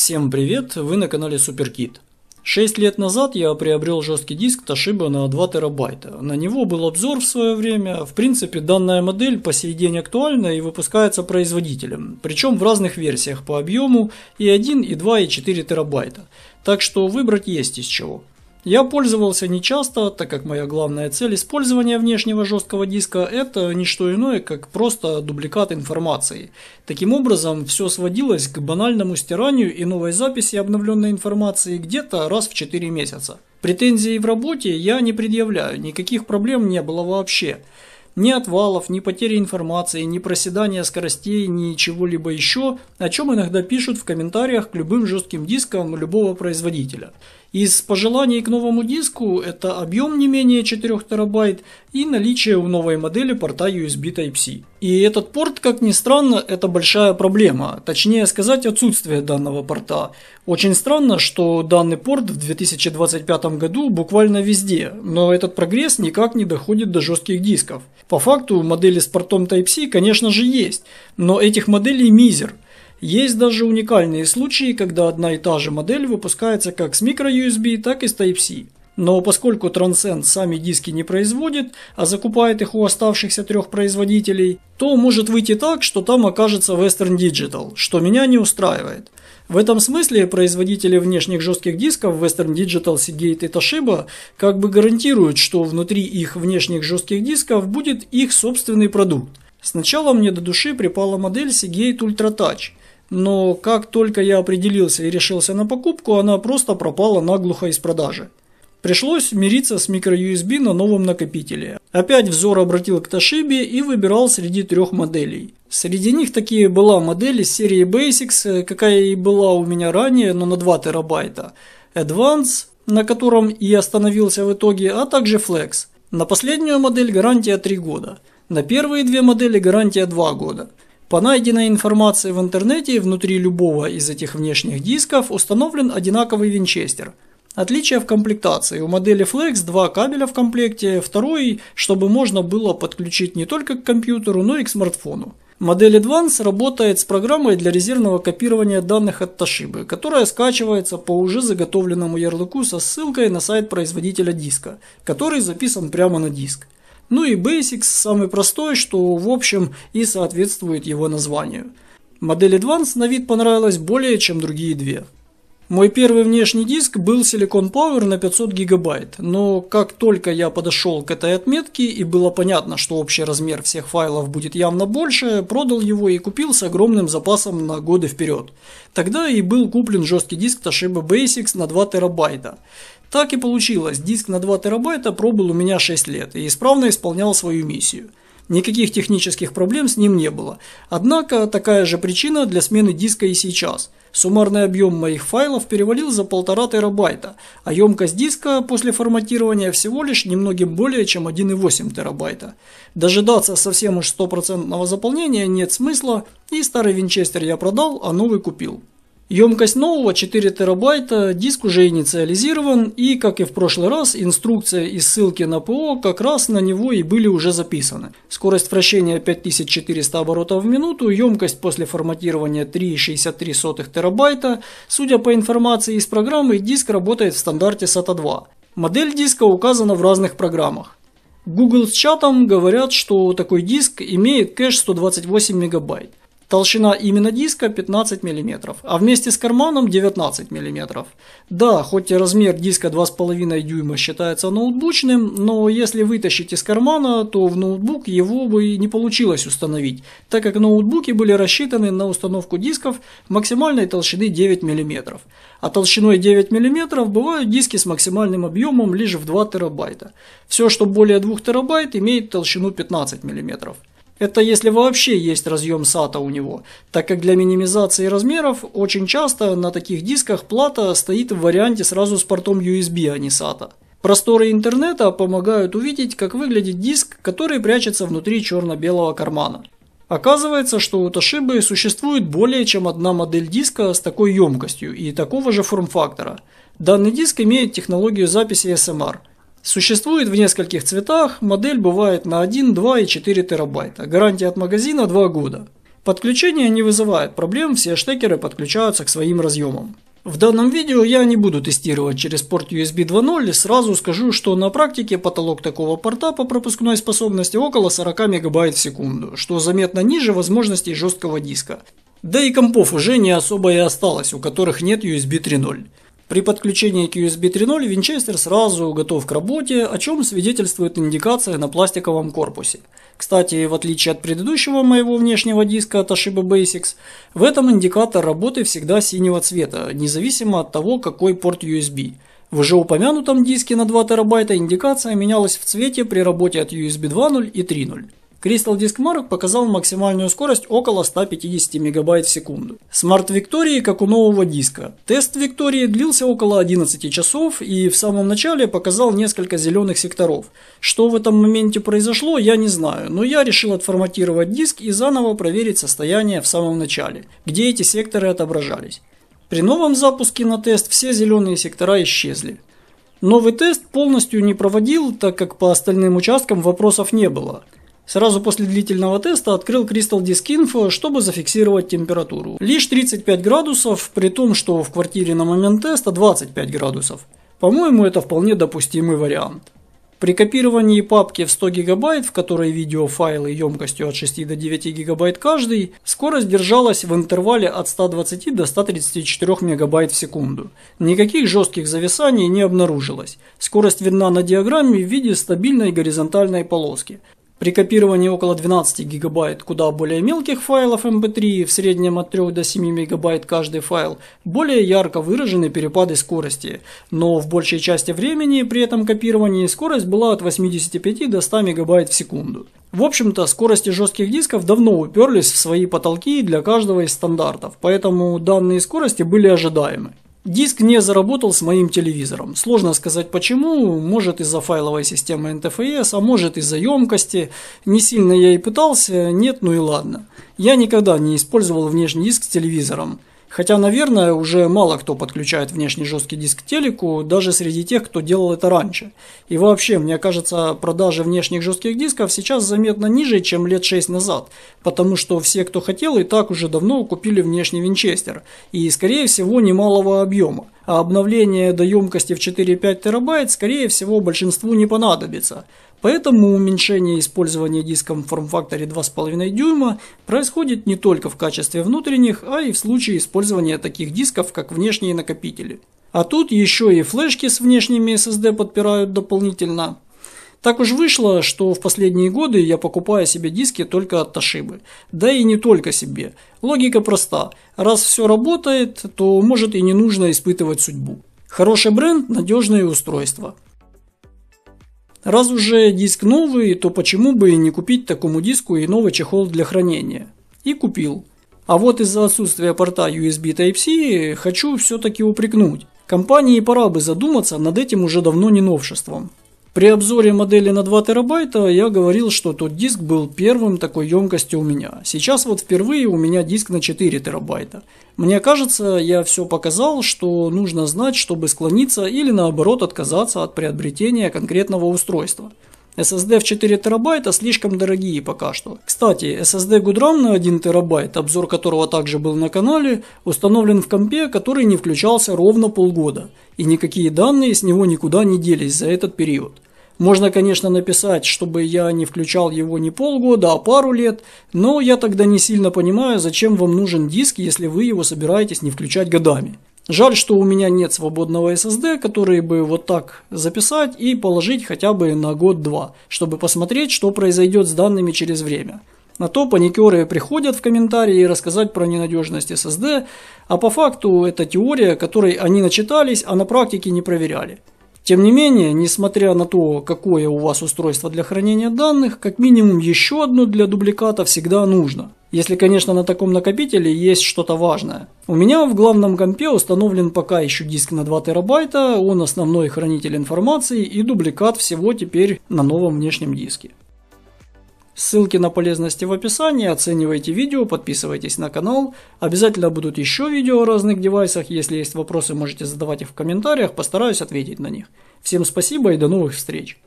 Всем привет, вы на канале СуперКит. 6 лет назад я приобрел жесткий диск Toshiba на 2 терабайта. На него был обзор в свое время. В принципе, данная модель по сей день актуальна и выпускается производителем. Причем в разных версиях по объему и 1, и 2, и 4 терабайта. Так что выбрать есть из чего. Я пользовался нечасто, так как моя главная цель использования внешнего жесткого диска – это не что иное, как просто дубликат информации. Таким образом, все сводилось к банальному стиранию и новой записи обновленной информации где-то раз в 4 месяца. Претензий в работе я не предъявляю, никаких проблем не было вообще. Ни отвалов, ни потери информации, ни проседания скоростей, ни чего-либо еще, о чем иногда пишут в комментариях к любым жестким дискам любого производителя – из пожеланий к новому диску это объем не менее 4 терабайт и наличие у новой модели порта USB Type-C. И этот порт, как ни странно, это большая проблема, точнее сказать отсутствие данного порта. Очень странно, что данный порт в 2025 году буквально везде, но этот прогресс никак не доходит до жестких дисков. По факту модели с портом Type-C, конечно же, есть, но этих моделей мизер – есть даже уникальные случаи, когда одна и та же модель выпускается как с microUSB, так и с Type-C. Но поскольку Transcend сами диски не производит, а закупает их у оставшихся трех производителей, то может выйти так, что там окажется Western Digital, что меня не устраивает. В этом смысле производители внешних жестких дисков Western Digital, Seagate и Toshiba как бы гарантируют, что внутри их внешних жестких дисков будет их собственный продукт. Сначала мне до души припала модель Seagate Ultra Touch – но как только я определился и решился на покупку, она просто пропала наглухо из продажи. Пришлось мириться с микро-USB на новом накопителе. Опять взор обратил к Toshiba и выбирал среди трех моделей. Среди них такие была модель из серии Basics, какая и была у меня ранее, но на 2 терабайта, Advance, на котором и остановился в итоге, а также Flex. На последнюю модель гарантия 3 года. На первые две модели гарантия 2 года. По найденной информации в интернете, внутри любого из этих внешних дисков установлен одинаковый винчестер. Отличие в комплектации. У модели Flex два кабеля в комплекте, второй, чтобы можно было подключить не только к компьютеру, но и к смартфону. Модель Advance работает с программой для резервного копирования данных от Toshiba, которая скачивается по уже заготовленному ярлыку со ссылкой на сайт производителя диска, который записан прямо на диск. Ну и Basics самый простой, что в общем и соответствует его названию. Модель Advance на вид понравилась более, чем другие две. Мой первый внешний диск был Silicon Power на 500 гигабайт, но как только я подошел к этой отметке и было понятно, что общий размер всех файлов будет явно больше, продал его и купил с огромным запасом на годы вперед. Тогда и был куплен жесткий диск Toshiba Basics на 2 терабайта. Так и получилось, диск на 2 терабайта пробыл у меня 6 лет и исправно исполнял свою миссию – Никаких технических проблем с ним не было. Однако такая же причина для смены диска и сейчас. Суммарный объем моих файлов перевалил за полтора терабайта, а емкость диска после форматирования всего лишь немногим более чем 1,8 терабайта. Дожидаться совсем уж стопроцентного заполнения нет смысла, и старый винчестер я продал, а новый купил. Емкость нового 4 терабайта, диск уже инициализирован и, как и в прошлый раз, инструкция и ссылки на ПО как раз на него и были уже записаны. Скорость вращения 5400 оборотов в минуту, емкость после форматирования 3,63 терабайта. Судя по информации из программы, диск работает в стандарте SATA 2. Модель диска указана в разных программах. Google с чатом говорят, что такой диск имеет кэш 128 мегабайт. Толщина именно диска 15 мм, а вместе с карманом 19 мм. Да, хоть и размер диска 2,5 дюйма считается ноутбучным, но если вытащить из кармана, то в ноутбук его бы не получилось установить, так как ноутбуки были рассчитаны на установку дисков максимальной толщины 9 мм. А толщиной 9 мм бывают диски с максимальным объемом лишь в 2 терабайта. Все, что более 2 терабайт, имеет толщину 15 мм. Это если вообще есть разъем SATA у него, так как для минимизации размеров очень часто на таких дисках плата стоит в варианте сразу с портом USB, а не SATA. Просторы интернета помогают увидеть, как выглядит диск, который прячется внутри черно-белого кармана. Оказывается, что у Toshiba существует более чем одна модель диска с такой емкостью и такого же форм-фактора. Данный диск имеет технологию записи SMR – Существует в нескольких цветах, модель бывает на 1, 2 и 4 терабайта. Гарантия от магазина 2 года. Подключение не вызывает проблем, все штекеры подключаются к своим разъемам. В данном видео я не буду тестировать через порт USB 2.0, сразу скажу, что на практике потолок такого порта по пропускной способности около 40 МБ в секунду, что заметно ниже возможностей жесткого диска. Да и компов уже не особо и осталось, у которых нет USB 3.0. При подключении к USB 3.0 винчестер сразу готов к работе, о чем свидетельствует индикация на пластиковом корпусе. Кстати, в отличие от предыдущего моего внешнего диска от Toshiba Basics, в этом индикатор работы всегда синего цвета, независимо от того, какой порт USB. В уже упомянутом диске на 2 терабайта индикация менялась в цвете при работе от USB 2.0 и 3.0. Crystal Disk Mark показал максимальную скорость около 150 мегабайт в секунду. Смарт Виктории, как у нового диска. Тест Виктории длился около 11 часов и в самом начале показал несколько зеленых секторов. Что в этом моменте произошло, я не знаю, но я решил отформатировать диск и заново проверить состояние в самом начале, где эти секторы отображались. При новом запуске на тест все зеленые сектора исчезли. Новый тест полностью не проводил, так как по остальным участкам вопросов не было – Сразу после длительного теста открыл Crystal Disk Info, чтобы зафиксировать температуру. Лишь 35 градусов, при том, что в квартире на момент теста 25 градусов. По-моему, это вполне допустимый вариант. При копировании папки в 100 гигабайт, в которой видеофайлы емкостью от 6 до 9 гигабайт каждый, скорость держалась в интервале от 120 до 134 мегабайт в секунду. Никаких жестких зависаний не обнаружилось. Скорость видна на диаграмме в виде стабильной горизонтальной полоски. При копировании около 12 гигабайт куда более мелких файлов MP3, в среднем от 3 до 7 мегабайт каждый файл, более ярко выражены перепады скорости, но в большей части времени при этом копировании скорость была от 85 до 100 мегабайт в секунду. В общем-то, скорости жестких дисков давно уперлись в свои потолки для каждого из стандартов, поэтому данные скорости были ожидаемы. Диск не заработал с моим телевизором. Сложно сказать почему, может из-за файловой системы NTFS, а может из-за емкости. Не сильно я и пытался, нет, ну и ладно. Я никогда не использовал внешний диск с телевизором. Хотя, наверное, уже мало кто подключает внешний жесткий диск к телеку, даже среди тех, кто делал это раньше. И вообще, мне кажется, продажи внешних жестких дисков сейчас заметно ниже, чем лет 6 назад, потому что все, кто хотел, и так уже давно купили внешний винчестер, и, скорее всего, немалого объема. А обновление до емкости в 4-5 терабайт, скорее всего, большинству не понадобится. Поэтому уменьшение использования диском в форм-факторе 2,5 дюйма происходит не только в качестве внутренних, а и в случае использования таких дисков, как внешние накопители. А тут еще и флешки с внешними SSD подпирают дополнительно. Так уж вышло, что в последние годы я покупаю себе диски только от Toshiba. Да и не только себе. Логика проста. Раз все работает, то может и не нужно испытывать судьбу. Хороший бренд – надежные устройства. Раз уже диск новый, то почему бы и не купить такому диску и новый чехол для хранения? И купил. А вот из-за отсутствия порта USB Type-C хочу все-таки упрекнуть. Компании пора бы задуматься над этим уже давно не новшеством. При обзоре модели на 2 терабайта я говорил, что тот диск был первым такой емкости у меня. Сейчас вот впервые у меня диск на 4 терабайта. Мне кажется, я все показал, что нужно знать, чтобы склониться или наоборот отказаться от приобретения конкретного устройства. SSD в 4 терабайта слишком дорогие пока что. Кстати, SSD GoodRAM на 1 терабайт, обзор которого также был на канале, установлен в компе, который не включался ровно полгода, и никакие данные с него никуда не делись за этот период. Можно, конечно, написать, чтобы я не включал его не полгода, а пару лет, но я тогда не сильно понимаю, зачем вам нужен диск, если вы его собираетесь не включать годами. Жаль, что у меня нет свободного SSD, который бы вот так записать и положить хотя бы на год-два, чтобы посмотреть, что произойдет с данными через время. На то паникеры приходят в комментарии и рассказать про ненадежность SSD, а по факту это теория, которой они начитались, а на практике не проверяли. Тем не менее, несмотря на то, какое у вас устройство для хранения данных, как минимум еще одно для дубликата всегда нужно. Если, конечно, на таком накопителе есть что-то важное. У меня в главном компе установлен пока еще диск на 2 терабайта, он основной хранитель информации и дубликат всего теперь на новом внешнем диске. Ссылки на полезности в описании, оценивайте видео, подписывайтесь на канал. Обязательно будут еще видео о разных девайсах, если есть вопросы, можете задавать их в комментариях, постараюсь ответить на них. Всем спасибо и до новых встреч!